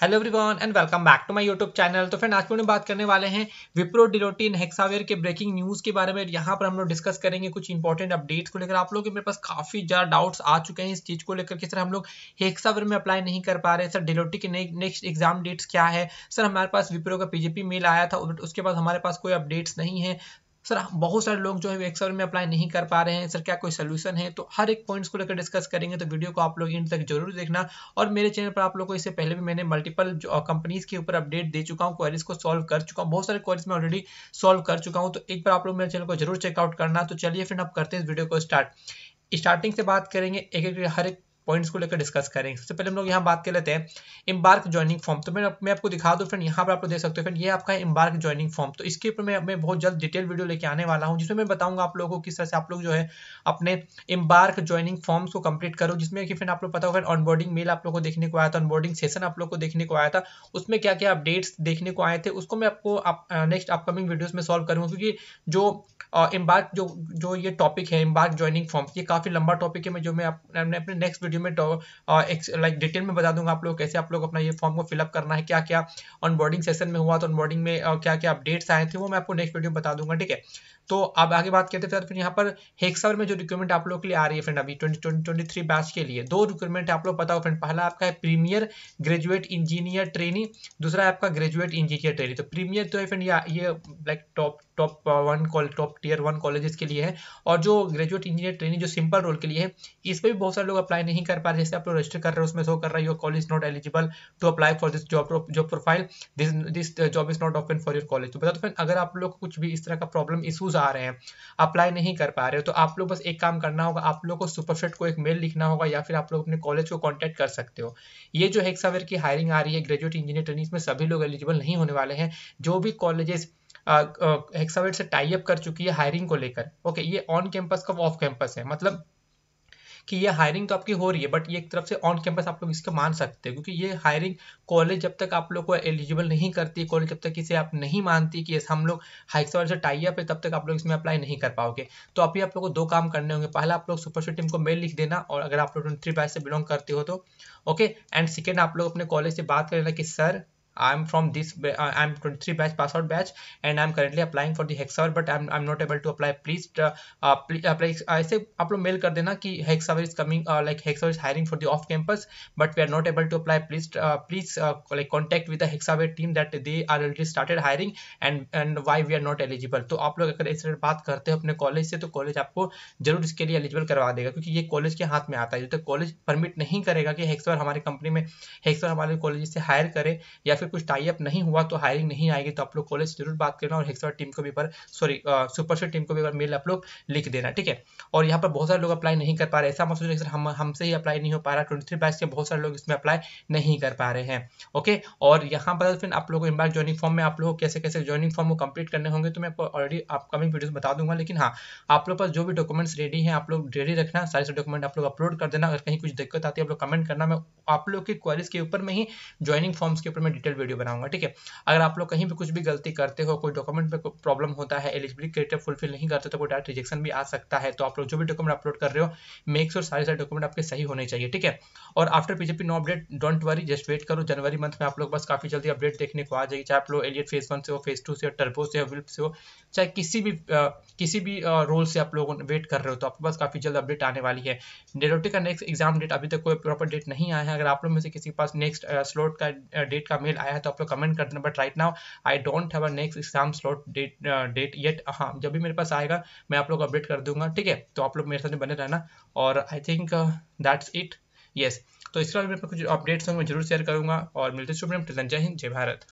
hello everyone and welcome back to my YouTube channel तो friend आज हम बात करने वाले हैं विप्रो डिलोटिन हेक्सावेयर के ब्रेकिंग न्यूज के बारे में यहाँ पर हम लोग डिस्कस करेंगे कुछ इंपॉर्टेंट अपडेट्स को लेकर आप लोग मेरे पास काफी ज्यादा डाउट्स आ चुके हैं इस चीज को लेकर कि सर हम लोग हेक्सावेयर में अप्लाई नहीं कर पा रहे सर डिलोटी के नेक्स्ट एग्जाम डेट्स क्या है सर हमारे पास विप्रो का पी मेल आया था उसके बाद हमारे पास कोई अपडेट्स नहीं है सर बहुत सारे लोग जो है एक्सएल में अप्लाई नहीं कर पा रहे हैं सर क्या कोई सोल्यूशन है तो हर एक पॉइंट्स को लेकर डिस्कस करेंगे तो वीडियो को आप लोग इन तक जरूर देखना और मेरे चैनल पर आप लोग को इससे पहले भी मैंने मल्टीपल कंपनीज के ऊपर अपडेट दे चुका हूँ क्वारीज को सॉल्व कर चुका हूँ बहुत सारे क्वारीज में ऑलरेडी सॉल्व कर चुका हूँ तो एक बार आप लोग मेरे चैनल को जरूर चेकआउट करना तो चलिए फिर आप करते हैं इस वीडियो को स्टार्ट स्टार्टिंग से बात करेंगे एक एक हर एक पॉइंट्स को लेकर डिस्कस करेंगे सबसे पहले हम लोग यहाँ बात कर लेते हैं इम्बार्क ज्वाइनिंग फॉर्म तो मैं मैं आपको दिखा दूँ फ्रेंड यहाँ पर आप लोग देख सकते हो फ्रेंड ये आपका है इम्बार्क ज्वाइनिंग फॉर्म तो इसके ऊपर मैं मैं बहुत जल्द डिटेल वीडियो लेके आने वाला हूँ जिसमें मैं बताऊंगा आप लोगों को किस तरह से आप लोग जो है अपने इम्बार्क ज्वाइनिंग फॉर्म्स को कंप्लीट करो जिसमें कि फ्रेंड आप लोग पता होगा ऑनबोर्डिंग मेल आप लोग को देखने को आया था ऑनबोर्डिंग सेशन आप लोग को देखने को आया था उसमें क्या क्या अपडेट्स देखने को आए थे उसको मैं आपको नेक्स्ट अपकमिंग वीडियोज में सॉल्व करूँगा क्योंकि जो इम्बार्क जो जो ये टॉपिक है इम्बार्क ज्वाइनिंग फॉर्म्स ये काफ़ी लंबा टॉपिक है मैं जो मैं अपने नेक्स्ट वीडियो वीडियो में लाइक डिटेल में बता दूंगा आप लोग कैसे आप लोग अपना ये फॉर्म को फिलअप करना है क्या क्या ऑनबोर्डिंग सेशन में हुआ तो ऑनबोर्डिंग में क्या क्या अपडेट्स आए थे वो मैं आपको नेक्स्ट वीडियो में बता दूंगा ठीक है तो अब आगे बात करते हैं फिर यहाँ पर हेक्सावर में जो रिक्वायरमेंट आप लोग के लिए आ रही है फ्रेंड अभी ट्वेंटी बैच के लिए दो रिक्वायरमेंट आप लोग बताओ फ्रेंड पहला आपका है प्रीमियर ग्रेजुएट इंजीनियर ट्रेनिंग दूसरा आपका ग्रेजुएट इंजीनियर ट्रेनिंग तो प्रीमियर तो है फ्रेंड ये like top top one top tier one colleges के लिए है और जो ग्रेजुएट इंजीनियर ट्रेनिंग जो सिंपल रोल के लिए है इस पर भी बहुत सारे लोग अप्लाई नहीं कर पा रहे जैसे आप लोग रजिस्टर कर रहे हो उसमें शो कर रहा है your college not eligible to apply for this job job profile this this job is not open for your college तो बता दो फ्रेंड अगर आप लोग कुछ भी इस तरह का प्रॉब्लम इशूज आ रहे हैं अप्लाई नहीं कर पा रहे हो तो आप लोग बस एक काम करना होगा आप लोग को सुपरफेट को एक मेल लिखना होगा या फिर आप लोग अपने कॉलेज को कॉन्टैक्ट कर सकते हो ये जो हेक्सावेयर की हायरिंग आ रही है ग्रेजुएट इंजीनियर ट्रेनिंग में सभी लोग एलिजिबल नहीं होने वाले हैं जो भी कॉलेजेस हेक्सावेट से टाइप कर चुकी है हायरिंग को लेकर ओके ये ऑन कैंपस का ऑफ कैंपस है मतलब कि ये हायरिंग तो आपकी हो रही है बट ये एक तरफ से ऑन कैंपस आप लोग इसके मान सकते हैं क्योंकि ये हायरिंग कॉलेज जब तक आप लोग को एलिजिबल नहीं करती कॉलेज जब तक इसे आप नहीं मानती कि हम लोग हाइक्सवाल से टाइप है तब तक आप लोग इसमें अप्लाई नहीं कर पाओगे तो अभी आप लोग को दो काम करने होंगे पहला आप लोग सुपर टीम को मेल लिख देना और अगर आप लोग ट्वेंटी से बिलोंग करते हो तो ओके एंड सेकेंड आप लोग अपने कॉलेज से बात कर लेना कि sir I'm from this I'm 23 batch pass out batch and I'm currently applying for the hexavar but I'm, I'm not able to apply please uh, uh, please apply ऐसे आप लोग मेल कर देना कि hexavar is coming uh, like hexavar is hiring for the off campus but we are not able to apply please uh, please uh, like contact with the hexavar team that they are already started hiring and and why we are not eligible तो आप लोग अगर इस बात करते हो अपने college से तो कॉलेज आपको जरूर इसके लिए एलिजिबल करवा देगा क्योंकि ये कॉलेज के हाथ में आता है जब तक कॉलेज परमिट नहीं करेगा कि हेक्सवर हमारी कंपनी में हेक्सवर हमारे कॉलेज से हायर करे या फिर पे कुछ टाई अप नहीं हुआ तो हायरिंग नहीं आएगी तो आप लोग कॉलेज जरूर बात करना और हेक्सावर टीम को भी पर सॉरी सुपर टीम को भी मेल आप लोग लिख देना ठीक है और यहाँ पर बहुत सारे लोग अप्लाई नहीं कर पा रहे ऐसा मतलब हम हमसे ही अप्लाई नहीं हो पा रहा ट्वेंटी थ्री बैच के बहुत सारे लोग इसमें अप्लाई नहीं कर पा रहे हैं ओके और यहाँ पर फिर आप लोग को इम्बार ज्वाइनिंग फॉर्म में आप लोग कैसे कैसे ज्वाइनिंग फॉर्म को कंप्लीट करने होंगे तो मैं आपको ऑलरेडी अपकमिंग वीडियोस बता दूंगा लेकिन हाँ आप लोग पास जो भी डॉक्यूमेंट्स रेडी हैं आप लोग रेडी रखना सारे सारे डॉक्यूमेंट आप लोग अपलोड कर देना अगर कहीं कुछ दिक्कत आती है आप लोग कमेंट करना मैं आप लोग के क्वारीज के ऊपर में ही ज्वाइनिंग फॉर्म्स के ऊपर मैं डिटेल वीडियो बनाऊंगा ठीक है अगर आप लोग कहीं भी कुछ भी गलती करते हो कोई डॉक्यूमेंट में प्रॉब्लम होता है एलिजिबिलिटी क्राइटेरिया फुलफिल नहीं करते तो कोई डायरेक्ट रिजेक्शन भी आ सकता है तो आप लोग जो भी डॉक्यूमेंट अपलोड कर रहे हो मेक्स और सारे सारे डॉक्यूमेंट आपके सही होने चाहिए ठीक है और after BJP no update don't worry just wait करो जनवरी मंथ में आप लोग बस काफी जल्दी अपडेट देखने को आ जाएगी चाहे आप लोग एलियट फेज वन से हो फेज टू से हो टर्बो से हो विल्प से हो चाहे किसी भी किसी भी रोल से आप लोग वेट कर रहे हो तो आपके पास काफी जल्द अपडेट आने वाली है डेरोटी का नेक्स्ट एग्जाम डेट अभी तक कोई प्रॉपर डेट नहीं आया है अगर आप लोग में से किसी के पास नेक्स्ट स्लॉट का डेट का मेल आया है तो आप लोग कमेंट कर देना but right now I don't have a next exam slot date date yet हाँ जब भी मेरे पास आएगा मैं आप लोग अपडेट कर दूंगा ठीक है तो आप लोग मेरे साथ बने रहना और I think that's it yes तो इसके अलावा मेरे पास कुछ अपडेट्स होंगे जरूर शेयर करूंगा और मिलते हैं जय हिंद जय भारत